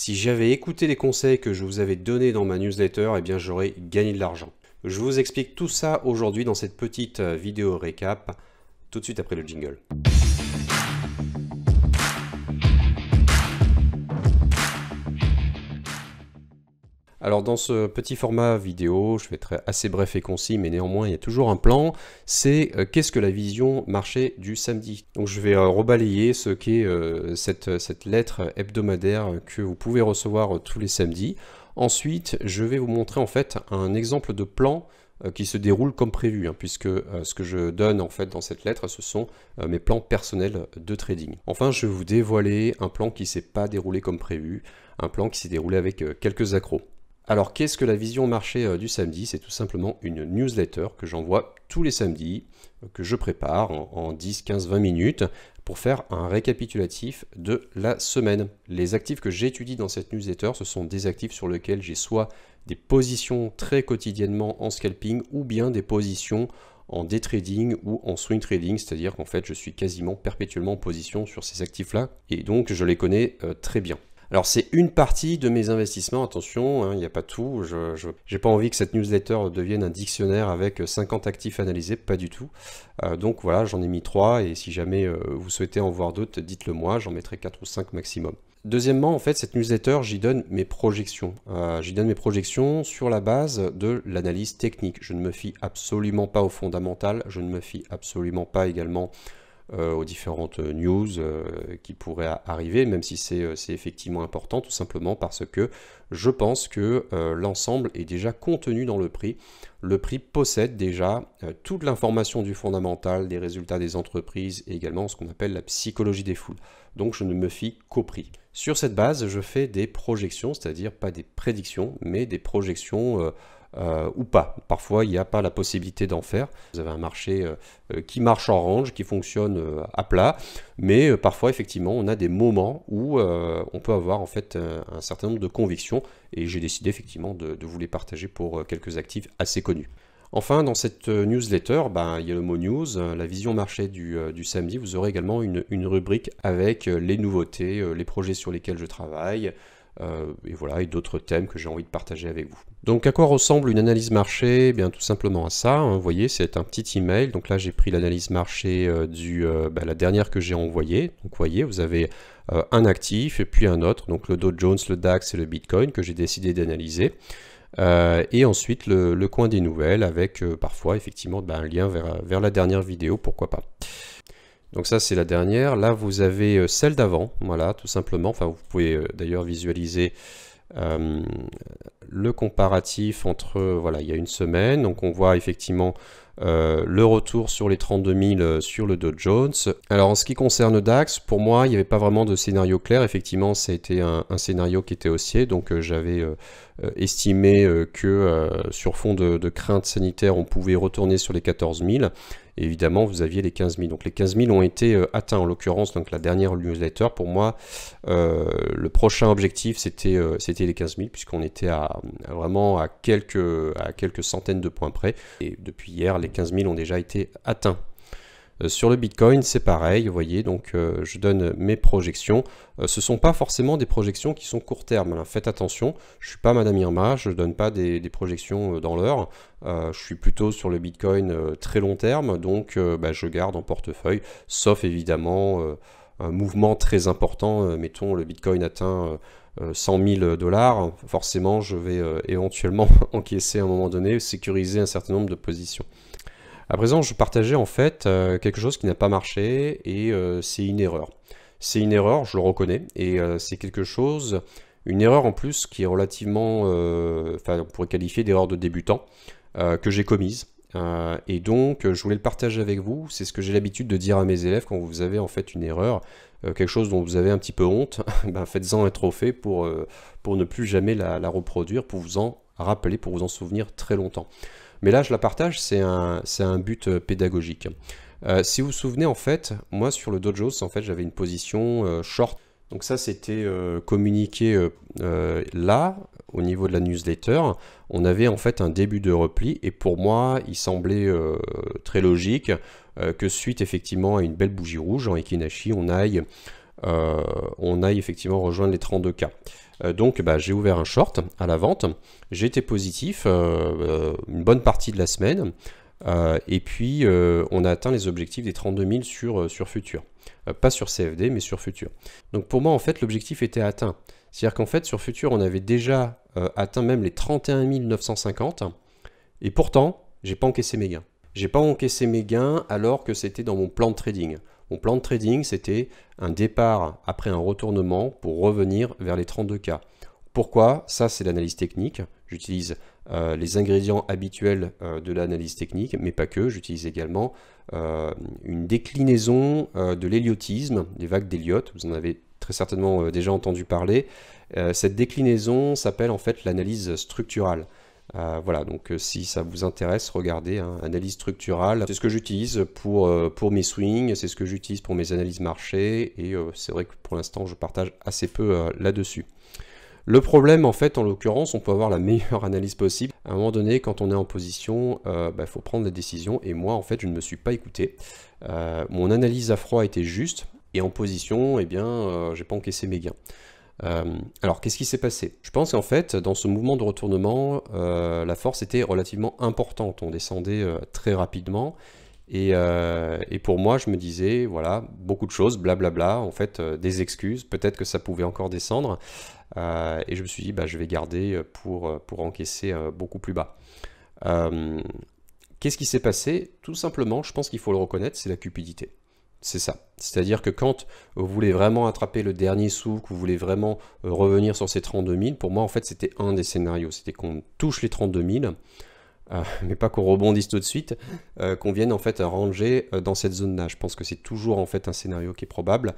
Si j'avais écouté les conseils que je vous avais donnés dans ma newsletter, eh bien j'aurais gagné de l'argent. Je vous explique tout ça aujourd'hui dans cette petite euh, vidéo récap, tout de suite après le jingle. Alors dans ce petit format vidéo, je vais être assez bref et concis, mais néanmoins il y a toujours un plan, c'est euh, qu'est-ce que la vision marché du samedi. Donc je vais euh, rebalayer ce qu'est euh, cette, lettre hebdomadaire que vous pouvez recevoir tous les samedis. Ensuite, je vais vous montrer en fait un exemple de plan qui se déroule comme prévu, hein, puisque ce que je donne en fait dans cette lettre, ce sont mes plans personnels de trading. Enfin, je vais vous dévoiler un plan qui s'est pas déroulé comme prévu, un plan qui s'est déroulé avec quelques accros. Alors qu'est-ce que la vision marché euh, du samedi C'est tout simplement une newsletter que j'envoie tous les samedis, euh, que je prépare en, 10, 15, 20 minutes pour faire un récapitulatif de la semaine. Les actifs que j'étudie dans cette newsletter, ce sont des actifs sur lesquels j'ai soit des positions très quotidiennement en scalping ou bien des positions en day trading ou en swing trading, c'est-à-dire qu'en fait je suis quasiment perpétuellement en position sur ces actifs-là et donc je les connais euh, très bien. Alors c'est une partie de mes investissements, attention, hein, il n'y a pas tout, je n'ai pas envie que cette newsletter devienne un dictionnaire avec 50 euh, actifs analysés, pas du tout. Euh, donc voilà, j'en ai mis 3 et si jamais euh, vous souhaitez en voir d'autres, dites-le moi, j'en mettrai 4 ou 5 maximum. Deuxièmement, en fait, cette newsletter, j'y donne mes projections. j'y donne mes projections sur la base de l'analyse technique. Je ne me fie absolument pas au fondamental. je ne me fie absolument pas également euh, aux différentes news euh, qui pourraient arriver, même si euh, c'est effectivement important, tout simplement parce que je pense que l'ensemble est déjà contenu dans le prix. Le prix possède déjà toute l'information du fondamental, des résultats des entreprises et également ce qu'on appelle la psychologie des foules. Donc je ne me fie qu'au prix. Sur cette base, je fais des projections, c'est-à-dire pas des prédictions, mais des projections euh, ou pas. Parfois, il n'y a pas la possibilité d'en faire. Vous avez un marché euh, euh, qui marche en range, qui fonctionne à plat, mais parfois, effectivement, on a des moments où on peut avoir en fait un, certain nombre de convictions, et j'ai décidé effectivement de, vous les partager pour quelques actifs assez connus. Enfin, dans cette newsletter, ben, il y a le mot news, la vision marché du, samedi. Vous aurez également une, une, rubrique avec les nouveautés, les projets sur lesquels je travaille, et voilà, et d'autres thèmes que j'ai envie de partager avec vous. Donc à quoi ressemble une analyse marché eh bien tout simplement à ça, hein. vous voyez c'est un petit email, donc là j'ai pris l'analyse marché euh, de euh, bah, la dernière que j'ai envoyée, donc vous voyez vous avez euh, un actif et puis un autre, donc le Dow Jones, le DAX et le Bitcoin que j'ai décidé d'analyser, et ensuite le, coin des nouvelles avec parfois effectivement bah, un lien vers, vers la dernière vidéo, pourquoi pas. Donc ça c'est la dernière. Là vous avez euh, celle d'avant, voilà tout simplement. Enfin vous pouvez euh, d'ailleurs visualiser euh, le comparatif entre, voilà, il y a une semaine, donc on voit effectivement le retour sur les 32 000 sur le Dow Jones. Alors en ce qui concerne DAX, pour moi, il n'y avait pas vraiment de scénario clair. Effectivement, ça a été un, scénario qui était haussier, donc j'avais estimé que sur fond de, de crainte sanitaire, on pouvait retourner sur les 14 000 évidemment, vous aviez les 15 000. Donc les 15 000 ont été euh, atteints en l'occurrence, donc la dernière newsletter. Pour moi, euh, le prochain objectif, c'était euh, les 15 000, puisqu'on était à, vraiment à quelques, à quelques centaines de points près. Et depuis hier, les 15 000 ont déjà été atteints. Euh, sur le Bitcoin, c'est pareil, vous voyez, donc euh, je donne mes projections. Euh, ce ne sont pas forcément des projections qui sont court terme, hein. faites attention, je ne suis pas Madame Irma, je ne donne pas des, projections dans l'heure, je suis plutôt sur le Bitcoin très long terme, donc bah, je garde en portefeuille, sauf évidemment un mouvement très important, mettons le Bitcoin atteint... 100 000 dollars, forcément je vais éventuellement encaisser à un moment donné, sécuriser un certain nombre de positions. À présent, je partageais en fait euh, quelque chose qui n'a pas marché et euh, c'est une erreur. C'est une erreur, je le reconnais, et euh, c'est quelque chose, une erreur en plus qui est relativement, enfin on pourrait qualifier d'erreur de débutant, que j'ai commise. et donc je voulais le partager avec vous, c'est ce que j'ai l'habitude de dire à mes élèves quand vous avez en fait une erreur, quelque chose dont vous avez un petit peu honte, ben, faites-en un trophée pour, pour ne plus jamais la reproduire, pour vous en rappeler, pour vous en souvenir très longtemps. Mais là, je la partage, c'est un, un, but euh, pédagogique. Euh, si vous vous souvenez, en fait, moi sur le Dojos, en fait, j'avais une position euh, short. Donc ça, c'était communiqué là, au niveau de la newsletter. On avait en fait un début de repli, et pour moi, il semblait très logique que suite effectivement à une belle bougie rouge en Ekinashi, on aille euh, on a effectivement rejoint les 32K. Euh, donc bah, j'ai ouvert un short à la vente, j'ai été positif euh, une bonne partie de la semaine, et puis on a atteint les objectifs des 32 000 sur, sur Futur. pas sur CFD, mais sur Futur. Donc pour moi, en fait, l'objectif était atteint. C'est-à-dire qu'en fait, sur Futur, on avait déjà atteint même les 31 950, et pourtant, j'ai pas encaissé mes gains. J'ai pas encaissé mes gains alors que c'était dans mon plan de trading. Mon plan de trading, c'était un départ après un retournement pour revenir vers les 32K. Pourquoi Ça, c'est l'analyse technique. J'utilise euh, les ingrédients habituels euh, de l'analyse technique, mais pas que. J'utilise également euh, une déclinaison de l'héliotisme, des vagues d'héliotes. Vous en avez très certainement déjà entendu parler. cette déclinaison s'appelle en fait l'analyse structurale. Euh, voilà, donc euh, si ça vous intéresse, regardez, hein, analyse structurale, c'est ce que j'utilise pour, euh, pour mes swings, c'est ce que j'utilise pour mes analyses marché, et c'est vrai que pour l'instant je partage assez peu là-dessus. Le problème en fait, en l'occurrence, on peut avoir la meilleure analyse possible. À un moment donné, quand on est en position, il bah, faut prendre la décision, et moi en fait je ne me suis pas écouté. mon analyse à froid était juste, et en position, eh bien, j'ai pas encaissé mes gains. Euh, alors, qu'est-ce qui s'est passé Je pense qu'en fait, dans ce mouvement de retournement, euh, la force était relativement importante. On descendait euh, très rapidement. Et, pour moi, je me disais, voilà, beaucoup de choses, blablabla, en fait, des excuses. Peut-être que ça pouvait encore descendre. et je me suis dit, bah, je vais garder pour, pour encaisser beaucoup plus bas. Qu'est-ce qui s'est passé Tout simplement, je pense qu'il faut le reconnaître, c'est la cupidité. C'est ça. C'est-à-dire que quand vous voulez vraiment attraper le dernier sou, que vous voulez vraiment euh, revenir sur ces 32 000, pour moi, en fait, c'était un des scénarios. C'était qu'on touche les 32 000, euh, mais pas qu'on rebondisse tout de suite, euh, qu'on vienne en fait ranger dans cette zone-là. Je pense que c'est toujours en fait un scénario qui est probable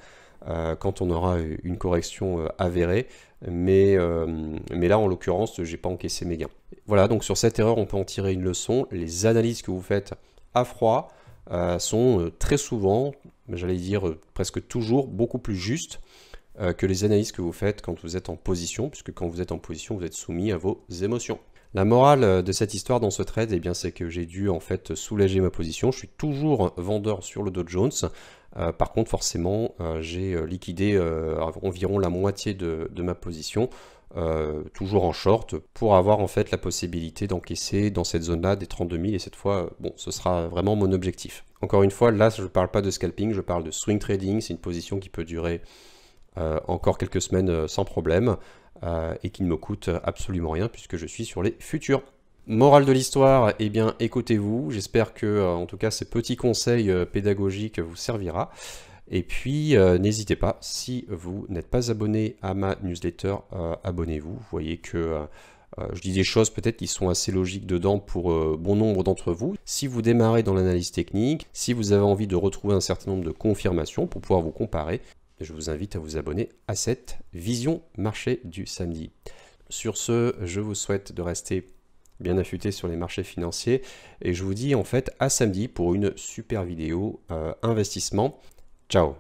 quand on aura une correction avérée. Mais, là, en l'occurrence, je n'ai pas encaissé mes gains. Voilà, donc sur cette erreur, on peut en tirer une leçon. Les analyses que vous faites à froid, euh, sont euh, très souvent, j'allais dire euh, presque toujours, beaucoup plus justes que les analyses que vous faites quand vous êtes en position, puisque quand vous êtes en position, vous êtes soumis à vos émotions. La morale de cette histoire dans ce trade, eh c'est que j'ai dû en fait soulager ma position. Je suis toujours vendeur sur le Dow Jones. par contre, forcément, j'ai liquidé environ la moitié de ma position. Euh, toujours en short, pour avoir en fait la possibilité d'encaisser dans cette zone-là des 32 000 et cette fois, euh, bon, ce sera vraiment mon objectif. Encore une fois, là, je ne parle pas de scalping, je parle de swing trading, c'est une position qui peut durer euh, encore quelques semaines sans problème et qui ne me coûte absolument rien puisque je suis sur les futurs. Morale de l'histoire, eh bien écoutez-vous, j'espère que en tout cas ces petits conseils pédagogiques vous servira. Et puis, euh, n'hésitez pas, si vous n'êtes pas abonné à ma newsletter, euh, abonnez-vous. Vous voyez que euh, je dis des choses peut-être qui sont assez logiques dedans pour bon nombre d'entre vous. Si vous démarrez dans l'analyse technique, si vous avez envie de retrouver un certain nombre de confirmations pour pouvoir vous comparer, je vous invite à vous abonner à cette vision marché du samedi. Sur ce, je vous souhaite de rester bien affûté sur les marchés financiers et je vous dis en fait à samedi pour une super vidéo investissement. Ciao